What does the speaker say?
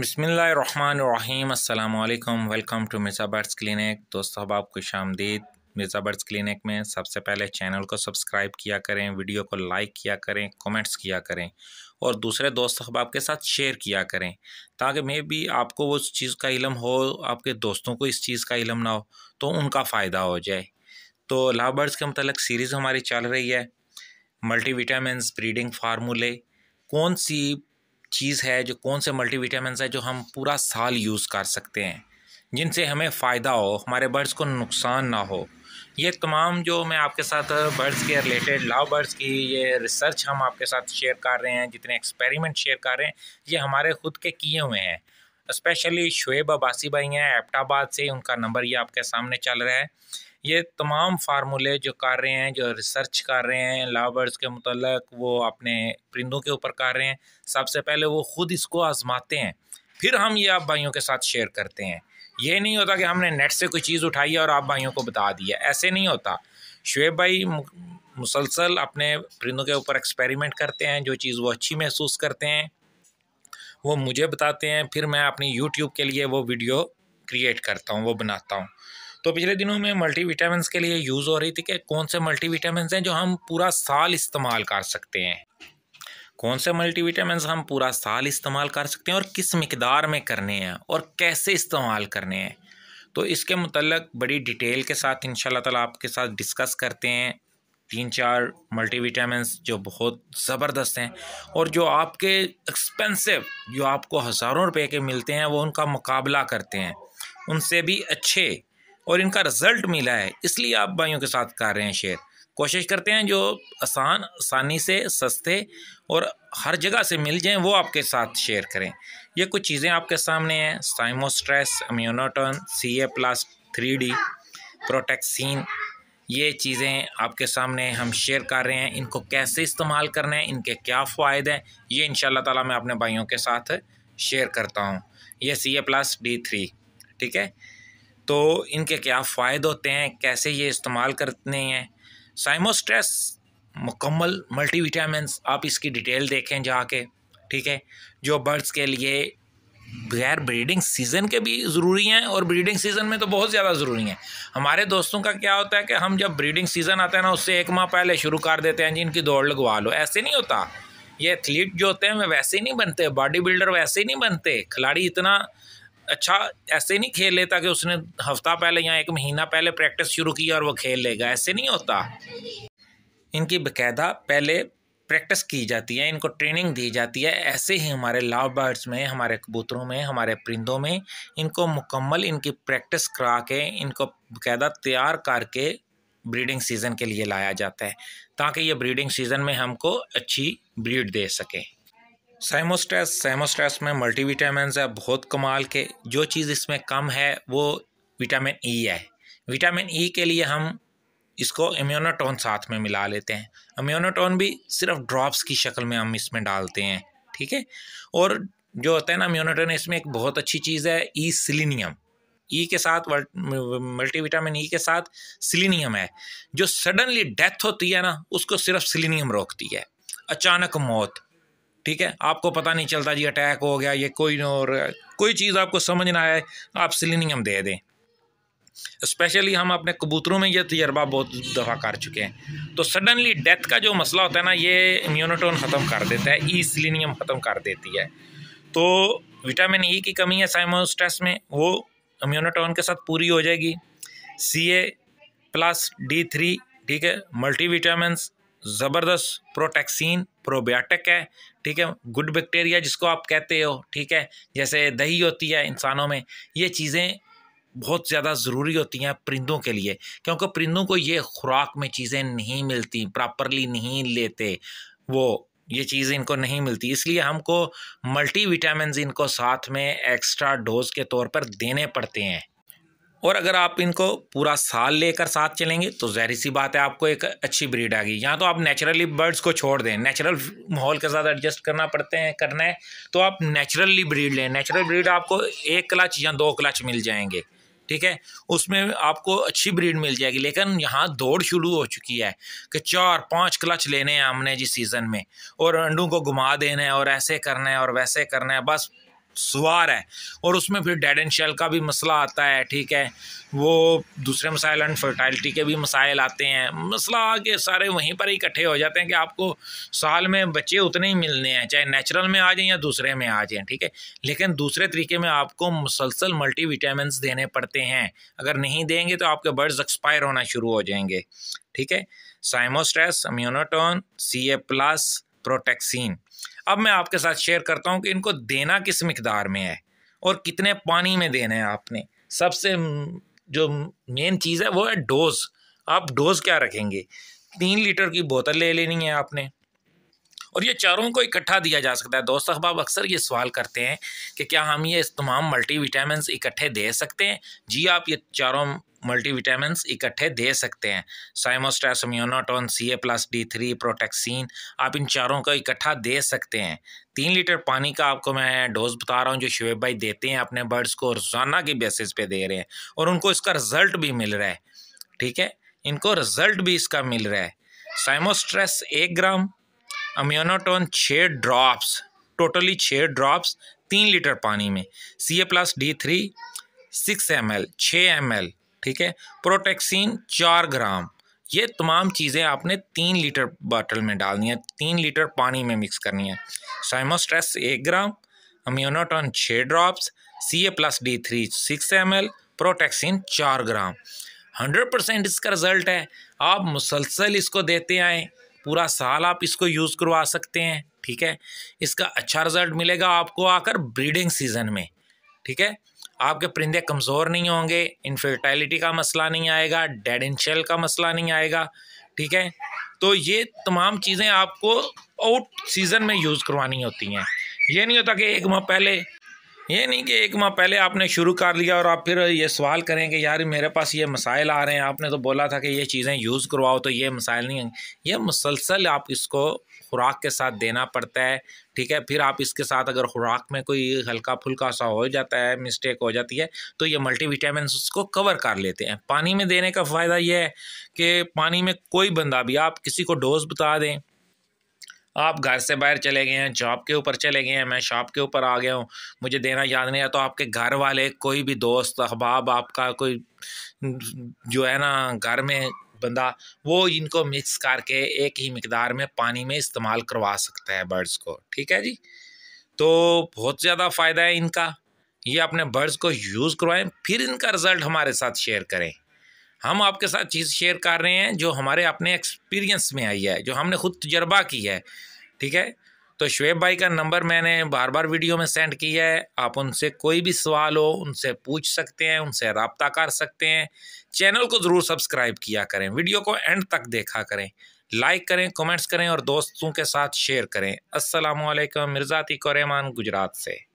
बिसमीम् अल्लाम welcome to Mirza birds clinic दोस्तों अब आपको शामदीद मिर्ज़ा बर्ड्स क्लिनिक में सबसे पहले चैनल को सब्सक्राइब किया करें वीडियो को लाइक किया करें कमेंट्स किया करें और दूसरे दोस्त अहबाब के साथ शेयर किया करें ताकि मे भी आपको उस चीज़ का इलम हो आपके दोस्तों को इस चीज़ का इलम ना हो तो उनका फ़ायदा हो जाए तो लाभ बर्ड्स के मतलब सीरीज़ हमारी चल रही है मल्टी विटामस ब्रीडिंग फार्मूले कौन सी चीज़ है जो कौन से मल्टीविटामिन है जो हम पूरा साल यूज़ कर सकते हैं जिनसे हमें फ़ायदा हो हमारे बर्ड्स को नुकसान ना हो ये तमाम जो मैं आपके साथ बर्ड्स के रिलेटेड लाव बर्ड्स की ये रिसर्च हम आपके साथ शेयर कर रहे हैं जितने एक्सपेरिमेंट शेयर कर रहे हैं ये हमारे खुद के किए हुए हैं स्पेशली शुएब अबासी भाई हैं एपटाबाद से उनका नंबर ये आपके सामने चल रहा है ये तमाम फार्मूले जो कर रहे हैं जो रिसर्च कर रहे हैं लाबर्स के मतलब वो अपने परिंदों के ऊपर कर रहे हैं सबसे पहले वो ख़ुद इसको आज़माते हैं फिर हम ये आप भाइयों के साथ शेयर करते हैं ये नहीं होता कि हमने नेट से कोई चीज़ उठाई है और आप भाइयों को बता दिया ऐसे नहीं होता शुएब भाई मुसलसल अपने परिंदों के ऊपर एक्सपेरिमेंट करते हैं जो चीज़ वो अच्छी महसूस करते हैं वो मुझे बताते हैं फिर मैं अपनी यूट्यूब के लिए वो वीडियो क्रिएट करता हूँ वो बनाता हूँ तो पिछले दिनों में मल्टी मल्टीविटामिन के लिए यूज़ हो रही थी कि कौन से मल्टी विटामिन हैं जो हम पूरा साल इस्तेमाल कर सकते हैं कौन से मल्टीविटामिन हम पूरा साल इस्तेमाल कर सकते हैं और किस मकदार में करने हैं और कैसे इस्तेमाल करने हैं तो इसके मतलब बड़ी डिटेल के साथ इन ताला आपके साथ डिस्कस करते हैं तीन चार मल्टीविटामिन जो बहुत ज़बरदस्त हैं और जो आपके एक्सपेंसिव जो आपको हज़ारों रुपए के मिलते हैं वो उनका मुकाबला करते हैं उनसे भी अच्छे और इनका रिज़ल्ट मिला है इसलिए आप भाइयों के साथ कर रहे हैं शेयर कोशिश करते हैं जो आसान आसानी से सस्ते और हर जगह से मिल जाएं वो आपके साथ शेयर करें ये कुछ चीज़ें आपके सामने हैं साइमोस्ट्रेस अम्यूनोटन C A plus three D Protexin ये चीज़ें आपके सामने हम शेयर कर रहे हैं इनको कैसे इस्तेमाल करना है इनके क्या फ़ायदे हैं ये इन ताला मैं अपने भाइयों के साथ शेयर करता हूँ ये C A plus D three ठीक है तो इनके क्या फ़ायदे होते हैं कैसे ये इस्तेमाल करते हैं साइमोस्ट्रेस मुकम्मल मल्टी आप इसकी डिटेल देखें जाके ठीक है जो बर्ड्स के लिए बगैर ब्रीडिंग सीज़न के भी ज़रूरी हैं और ब्रीडिंग सीज़न में तो बहुत ज़्यादा ज़रूरी हैं हमारे दोस्तों का क्या होता है कि हम जब ब्रीडिंग सीज़न आता है ना उससे एक माह पहले शुरू कर देते हैं जी इनकी दौड़ लगवा लो ऐसे नहीं होता ये एथलीट जो होते हैं वे वैसे ही नहीं बनते बॉडी बिल्डर वैसे ही नहीं बनते खिलाड़ी इतना अच्छा ऐसे नहीं खेल लेता कि उसने हफ्ता पहले या एक महीना पहले प्रैक्टिस शुरू की और वो खेल लेगा ऐसे नहीं होता इनकी बकायदा पहले प्रैक्टिस की जाती है इनको ट्रेनिंग दी जाती है ऐसे ही हमारे लाव बर्ड्स में हमारे कबूतरों में हमारे परिंदों में इनको मुकम्मल इनकी प्रैक्टिस करा के इनको बकायदा तैयार करके ब्रीडिंग सीज़न के लिए लाया जाता है ताकि ये ब्रीडिंग सीज़न में हमको अच्छी ब्रीड दे सकें सैमोस्ट्रेस सैमोस्ट्रेस में विटामिन है बहुत कमाल के जो चीज़ इसमें कम है वो विटामिन ई e है विटामिन ई e के लिए हम इसको इम्यूनोटोन साथ में मिला लेते हैं इम्यूनोटोन भी सिर्फ ड्रॉप्स की शक्ल में हम इसमें डालते हैं ठीक है और जो होता है ना इम्यूनोटोन इसमें एक बहुत अच्छी चीज़ है ई सिलीनियम ई के साथ मल्टीविटामिन ई e के साथ सिलीनियम है जो सडनली डेथ होती है ना उसको सिर्फ सिलीनियम रोकती है अचानक मौत ठीक है आपको पता नहीं चलता जी अटैक हो गया ये कोई और कोई चीज़ आपको समझ ना आए आप सिलीनियम दे दें स्पेशली हम अपने कबूतरों में ये तजर्बा बहुत दफ़ा कर चुके हैं तो सडनली डेथ का जो मसला होता है ना ये इम्यूनोटोन ख़त्म कर देता है ई सिलीनियम ख़त्म कर देती है तो विटामिन ई e की कमी है साइमोस्टेस में वो इम्यूनोटोन के साथ पूरी हो जाएगी C A plus D three ठीक है मल्टी विटामिन ज़बरदस्त प्रोटेक्सिन प्रोबायोटिक है ठीक है गुड बैक्टीरिया जिसको आप कहते हो ठीक है जैसे दही होती है इंसानों में ये चीज़ें बहुत ज़्यादा ज़रूरी होती हैं परिंदों के लिए क्योंकि परिंदों को ये खुराक में चीज़ें नहीं मिलती प्रॉपरली नहीं लेते वो ये चीज़ इनको नहीं मिलती इसलिए हमको मल्टी विटामिन इनको साथ में एक्स्ट्रा डोज के तौर पर देने पड़ते हैं और अगर आप इनको पूरा साल लेकर साथ चलेंगे तो जहरी सी बात है आपको एक अच्छी ब्रीड आ गई या तो आप नेचुरली बर्ड्स को छोड़ दें नेचुरल माहौल के साथ एडजस्ट करना पड़ते हैं करना है तो आप नेचुरली ब्रीड लें नेचुरल ब्रीड आपको एक क्लच या दो क्लच मिल जाएंगे ठीक है उसमें आपको अच्छी ब्रीड मिल जाएगी लेकिन यहाँ दौड़ शुरू हो चुकी है कि चार पाँच क्लच लेने हैं हमने जी सीज़न में और अंडों को घुमा देना है और ऐसे करना है और वैसे करना है बस सवार है और उसमें फिर डेड एंड शेल का भी मसला आता है ठीक है वो दूसरे मसाइल फर्टाइलिटी के भी मसाइल आते हैं मसला के सारे वहीं पर इकट्ठे हो जाते हैं कि आपको साल में बच्चे उतने ही मिलने हैं चाहे नेचुरल में आ जाएँ या दूसरे में आ जाएँ ठीक है लेकिन दूसरे तरीके में आपको मुसलसल मल्टी देने पड़ते हैं अगर नहीं देंगे तो आपके बर्ड्स एक्सपायर होना शुरू हो जाएंगे ठीक है साइमोस्ट्रेस अम्यूनोटोन सी ए प्लस प्रोटेक्सिन अब मैं आपके साथ शेयर करता हूँ कि इनको देना किस मकदार में है और कितने पानी में देना है आपने सबसे जो मेन चीज़ है वो है डोज आप डोज क्या रखेंगे तीन लीटर की बोतल ले लेनी है आपने और ये चारों को इकट्ठा दिया जा सकता है दोस्त अखबाब अक्सर ये सवाल करते हैं कि क्या हम ये तमाम मल्टी विटामस इकट्ठे दे सकते हैं जी आप ये चारों मल्टीविटामिन इकट्ठे दे सकते हैं साइमोस्टास Immunotone C A plus D three Protexin आप इन चारों का इकट्ठा दे सकते हैं तीन लीटर पानी का आपको मैं डोज बता रहा हूँ जो शुएब भाई देते हैं अपने बर्ड्स को रोज़ाना की बेसिस पे दे रहे हैं और उनको इसका रिज़ल्ट भी मिल रहा है ठीक है इनको रिज़ल्ट भी इसका मिल रहा है साइमोस्ट्रेस एक ग्राम अम्योनाटोन छः ड्रॉप्स टोटली छः ड्रॉप्स तीन लीटर पानी में C A plus D three six M L छः एम एल ठीक है प्रोटेक्सिन चार ग्राम ये तमाम चीज़ें आपने तीन लीटर बाटल में डालनी है तीन लीटर पानी में मिक्स करनी है साइमोस्ट्रेस एक ग्राम अम्यूनोटॉन छः drops C A plus D three six M L Protexin चार ग्राम हंड्रेड परसेंट इसका रिज़ल्ट है आप मुसलसल इसको देते आएँ पूरा साल आप इसको यूज़ करवा सकते हैं ठीक है इसका अच्छा रिज़ल्ट मिलेगा आपको आकर ब्रीडिंग सीज़न में ठीक है आपके परिंदे कमज़ोर नहीं होंगे इनफर्टाइलिटी का मसला नहीं आएगा डेड इन शेल का मसला नहीं आएगा ठीक है तो ये तमाम चीज़ें आपको आउट सीज़न में यूज़ करवानी होती हैं ये नहीं होता कि एक माह पहले ये नहीं कि एक माह पहले आपने शुरू कर लिया और आप फिर ये सवाल करें कि यार मेरे पास ये मसाइल आ रहे हैं आपने तो बोला था कि ये चीज़ें यूज़ करवाओ तो ये मसाइल नहीं आएंगे ये मुसलसल आप इसको खुराक के साथ देना पड़ता है ठीक है फिर आप इसके साथ अगर खुराक में कोई हल्का फुल्का सा हो जाता है मिस्टेक हो जाती है तो ये मल्टी विटामिन उसको कवर कर लेते हैं पानी में देने का फ़ायदा यह है कि पानी में कोई बंदा भी आप किसी को डोज बता दें आप घर से बाहर चले गए हैं जॉब के ऊपर चले गए हैं मैं शॉप के ऊपर आ गया हूँ मुझे देना याद नहीं है तो आपके घर वाले कोई भी दोस्त अहबाब आपका कोई जो है ना घर में बंदा वो इनको मिक्स करके एक ही मकदार में पानी में इस्तेमाल करवा सकता है बर्ड्स को ठीक है जी तो बहुत ज़्यादा फ़ायदा है इनका ये अपने बर्ड्स को यूज़ करवाएं फिर इनका रिज़ल्ट हमारे साथ शेयर करें हम आपके साथ चीज़ शेयर कर रहे हैं जो हमारे अपने एक्सपीरियंस में आई है जो हमने खुद तजर्बा की है ठीक है तो शुेब भाई का नंबर मैंने बार बार वीडियो में सेंड किया है आप उनसे कोई भी सवाल हो उनसे पूछ सकते हैं उनसे रबता कर सकते हैं चैनल को ज़रूर सब्सक्राइब किया करें वीडियो को एंड तक देखा करें लाइक करें कमेंट्स करें और दोस्तों के साथ शेयर करें असलकम मिर्ज़ा तीक गुजरात से